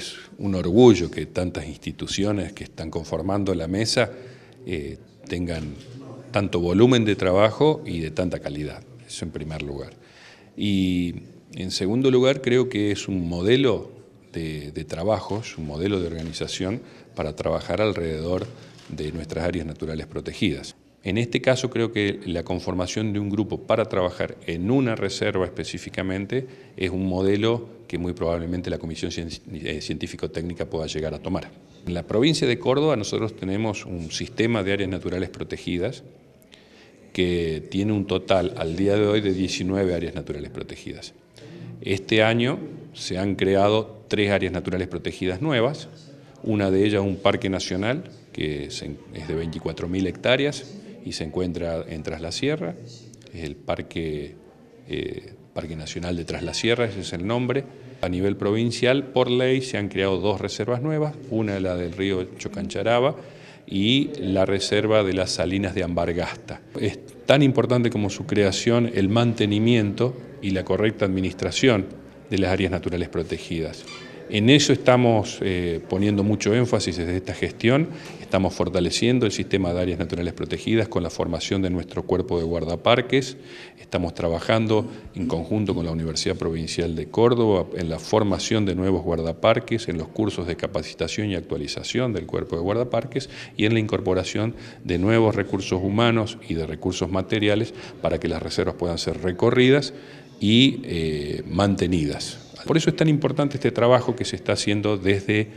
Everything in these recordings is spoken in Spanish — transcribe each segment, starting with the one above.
es un orgullo que tantas instituciones que están conformando la mesa eh, tengan tanto volumen de trabajo y de tanta calidad, eso en primer lugar. Y en segundo lugar creo que es un modelo de, de trabajo, es un modelo de organización para trabajar alrededor de nuestras áreas naturales protegidas. En este caso creo que la conformación de un grupo para trabajar en una reserva específicamente es un modelo que muy probablemente la Comisión eh, Científico-Técnica pueda llegar a tomar. En la provincia de Córdoba nosotros tenemos un sistema de áreas naturales protegidas que tiene un total al día de hoy de 19 áreas naturales protegidas. Este año se han creado tres áreas naturales protegidas nuevas, una de ellas un parque nacional que es de 24.000 hectáreas, y se encuentra en Traslasierra, Sierra, es el Parque, eh, Parque Nacional de Traslasierra, Sierra, ese es el nombre. A nivel provincial, por ley, se han creado dos reservas nuevas, una la del río Chocancharaba y la reserva de las salinas de Ambargasta. Es tan importante como su creación el mantenimiento y la correcta administración de las áreas naturales protegidas. En eso estamos eh, poniendo mucho énfasis desde esta gestión, estamos fortaleciendo el sistema de áreas naturales protegidas con la formación de nuestro cuerpo de guardaparques, estamos trabajando en conjunto con la Universidad Provincial de Córdoba en la formación de nuevos guardaparques, en los cursos de capacitación y actualización del cuerpo de guardaparques y en la incorporación de nuevos recursos humanos y de recursos materiales para que las reservas puedan ser recorridas y eh, mantenidas. Por eso es tan importante este trabajo que se está haciendo desde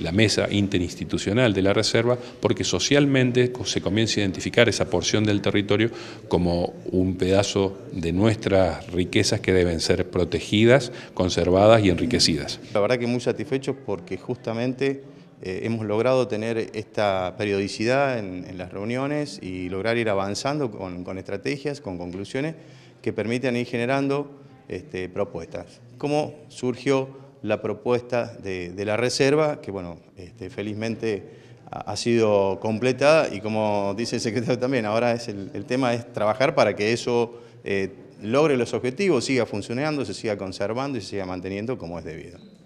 la mesa interinstitucional de la Reserva, porque socialmente se comienza a identificar esa porción del territorio como un pedazo de nuestras riquezas que deben ser protegidas, conservadas y enriquecidas. La verdad que muy satisfechos porque justamente... Eh, hemos logrado tener esta periodicidad en, las reuniones y lograr ir avanzando con, con estrategias, con conclusiones que permitan ir generando este, propuestas. ¿Cómo surgió la propuesta de, la reserva? Que bueno, este, felizmente ha sido completada y como dice el secretario también, ahora es el, tema es trabajar para que eso eh, logre los objetivos, siga funcionando, se siga conservando y se siga manteniendo como es debido.